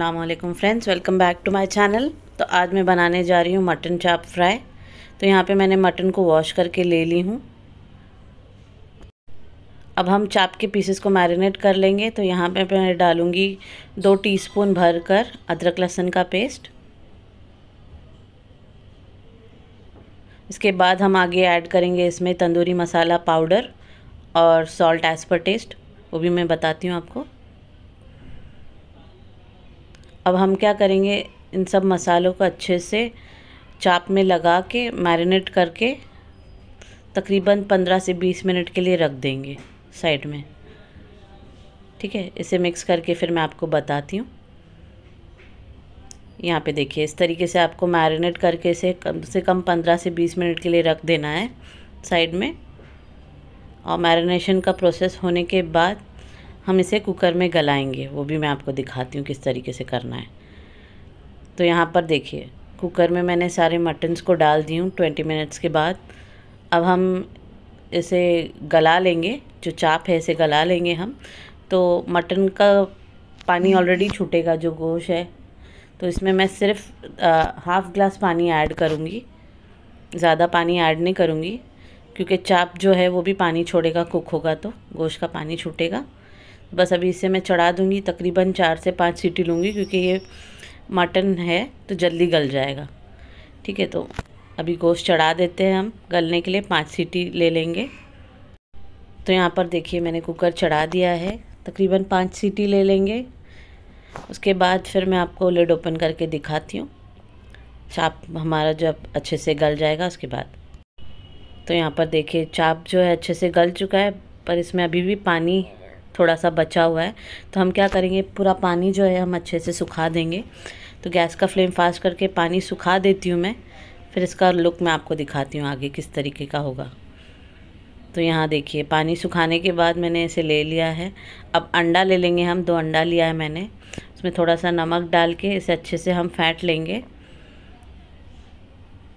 Aslam friends welcome back to my channel तो आज मैं बनाने जा रही हूँ मटन चाप फ्राई तो यहाँ पे मैंने मटन को वॉश करके ले ली हूँ अब हम चाप के पीसेस को मैरिनेट कर लेंगे तो यहाँ पे मैं डालूँगी दो टीस्पून भर कर अदरक लहसुन का पेस्ट इसके बाद हम आगे ऐड करेंगे इसमें तंदूरी मसाला पाउडर और सॉल्ट एज़ पर टेस्ट वो भी मैं बताती हूँ आपको अब हम क्या करेंगे इन सब मसालों को अच्छे से चाप में लगा के मैरिनेट करके तकरीबन 15 से 20 मिनट के लिए रख देंगे साइड में ठीक है इसे मिक्स करके फिर मैं आपको बताती हूँ यहाँ पे देखिए इस तरीके से आपको मैरिनेट करके इसे कम से कम 15 से 20 मिनट के लिए रख देना है साइड में और मैरिनेशन का प्रोसेस होने के बाद हम इसे कुकर में गलाएंगे वो भी मैं आपको दिखाती हूँ किस तरीके से करना है तो यहाँ पर देखिए कुकर में मैंने सारे मटन्स को डाल दी हूँ ट्वेंटी मिनट्स के बाद अब हम इसे गला लेंगे जो चाप है इसे गला लेंगे हम तो मटन का पानी ऑलरेडी छूटेगा जो गोश है तो इसमें मैं सिर्फ हाफ़ ग्लास पानी ऐड करूँगी ज़्यादा पानी ऐड नहीं करूँगी क्योंकि चाप जो है वो भी पानी छोड़ेगा कुक होगा तो गोश का पानी छूटेगा बस अभी इसे मैं चढ़ा दूंगी तकरीबन चार से पाँच सीटी लूँगी क्योंकि ये मटन है तो जल्दी गल जाएगा ठीक है तो अभी गोश्त चढ़ा देते हैं हम गलने के लिए पाँच सीटी ले लेंगे तो यहाँ पर देखिए मैंने कुकर चढ़ा दिया है तकरीबन पाँच सीटी ले लेंगे उसके बाद फिर मैं आपको लेड ओपन करके दिखाती हूँ चाप हमारा जब अच्छे से गल जाएगा उसके बाद तो यहाँ पर देखिए चाप जो है अच्छे से गल चुका है पर इसमें अभी भी पानी थोड़ा सा बचा हुआ है तो हम क्या करेंगे पूरा पानी जो है हम अच्छे से सुखा देंगे तो गैस का फ्लेम फास्ट करके पानी सुखा देती हूँ मैं फिर इसका लुक मैं आपको दिखाती हूँ आगे किस तरीके का होगा तो यहाँ देखिए पानी सुखाने के बाद मैंने इसे ले लिया है अब अंडा ले लेंगे हम दो अंडा लिया है मैंने उसमें थोड़ा सा नमक डाल के इसे अच्छे से हम फैट लेंगे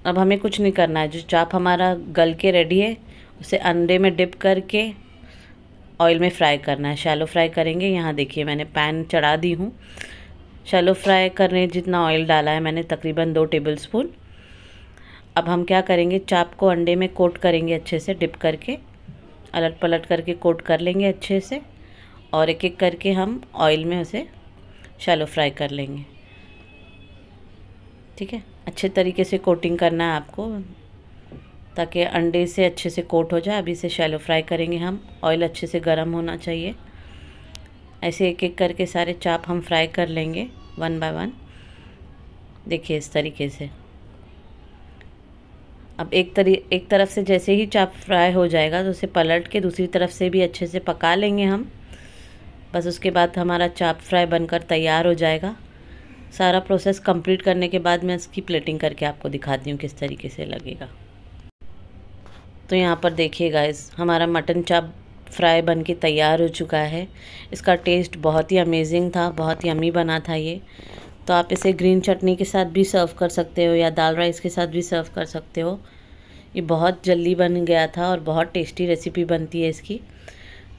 अब हमें कुछ नहीं करना है जो चाप हमारा गल के रेडी है उसे अंडे में डिप करके ऑयल में फ्राई करना है शैलो फ्राई करेंगे यहाँ देखिए मैंने पैन चढ़ा दी हूँ शैलो फ्राई करने जितना ऑयल डाला है मैंने तकरीबन दो टेबल स्पून अब हम क्या करेंगे चाप को अंडे में कोट करेंगे अच्छे से डिप करके अलट पलट करके कोट कर लेंगे अच्छे से और एक एक करके हम ऑयल में उसे शैलो फ्राई कर लेंगे ठीक है अच्छे तरीके से कोटिंग करना है आपको ताकि अंडे से अच्छे से कोट हो जाए अभी से शैलो फ्राई करेंगे हम ऑयल अच्छे से गर्म होना चाहिए ऐसे एक एक करके सारे चाप हम फ्राई कर लेंगे वन बाय वन देखिए इस तरीके से अब एक तरी एक तरफ से जैसे ही चाप फ्राई हो जाएगा तो उसे पलट के दूसरी तरफ से भी अच्छे से पका लेंगे हम बस उसके बाद हमारा चाप फ्राई बनकर तैयार हो जाएगा सारा प्रोसेस कंप्लीट करने के बाद मैं इसकी प्लेटिंग करके आपको दिखाती हूँ किस तरीके से लगेगा तो यहाँ पर देखिए गाइस हमारा मटन चाप फ्राई बन के तैयार हो चुका है इसका टेस्ट बहुत ही अमेजिंग था बहुत ही अमी बना था ये तो आप इसे ग्रीन चटनी के साथ भी सर्व कर सकते हो या दाल राइस के साथ भी सर्व कर सकते हो ये बहुत जल्दी बन गया था और बहुत टेस्टी रेसिपी बनती है इसकी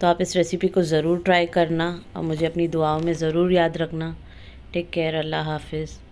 तो आप इस रेसिपी को ज़रूर ट्राई करना और मुझे अपनी दुआओं में ज़रूर याद रखना टेक केयर अल्लाह हाफिज़